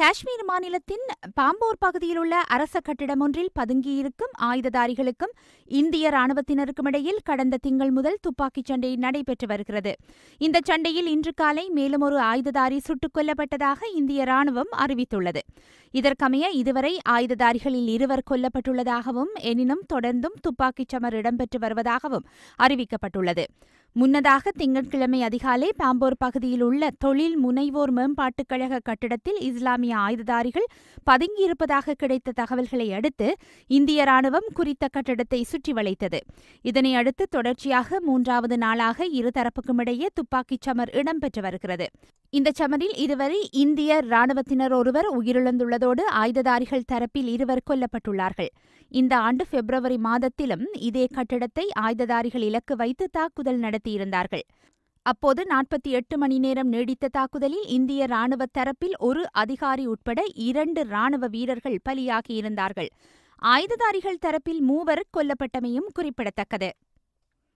காஷ்மீர் மாநிலத்தின் பாம்போர் பகுதியில் உள்ள அரச கட்டிடம் ஒன்றில் பதுங்கியிருக்கும் ஆயுததாரிகளுக்கும் இந்திய ராணுவத்தினருக்கும் இடையில் கடந்த திங்கள் முதல் துப்பாக்கிச் சண்டை நடைபெற்று வருகிறது இந்த சண்டையில் இன்று காலை மேலும் ஒரு ஆயுததாரி சுட்டுக் கொல்லப்பட்டதாக இந்திய ராணுவம் அறிவித்துள்ளது இதற்கமைய இதுவரை ஆயுததாரிகளில் இருவர் கொல்லப்பட்டுள்ளதாகவும் எனினும் தொடர்ந்தும் துப்பாக்கிச் சமர் இடம்பெற்று வருவதாகவும் அறிவிக்கப்பட்டுள்ளது முன்னதாக திங்கட்கிழமை அதிகாலை பாம்போர் பகுதியில் உள்ள தொழில் முனைவோர் மேம்பாட்டுக் கழக கட்டிடத்தில் இஸ்லாமிய ஆயுததாரிகள் பதுங்கியிருப்பதாக கிடைத்த தகவல்களை அடுத்து இந்திய ராணுவம் குறித்த கட்டிடத்தை சுற்றி வளைத்தது இதனையடுத்து தொடர்ச்சியாக மூன்றாவது நாளாக இடையே துப்பாக்கிச் சமர் இடம்பெற்று வருகிறது இந்த சமரில் இதுவரை இந்திய ராணுவத்தினர் ஒருவர் உயிரிழந்துள்ளதோடு ஆயுததாரிகள் தரப்பில் இருவர் கொல்லப்பட்டுள்ளார்கள் இந்த ஆண்டு பிப்ரவரி மாதத்திலும் இதே கட்டிடத்தை ஆயுததாரிகள் இலக்கு வைத்து தாக்குதல் நடத்தியிருந்தார்கள் அப்போது நாற்பத்தி எட்டு மணி நேரம் நீடித்த தாக்குதலில் இந்திய ராணுவ தரப்பில் ஒரு அதிகாரி உட்பட இரண்டு ராணுவ வீரர்கள் பலியாகியிருந்தார்கள் ஆயுததாரிகள் தரப்பில் மூவர் கொல்லப்பட்டமையும் குறிப்பிடத்தக்கது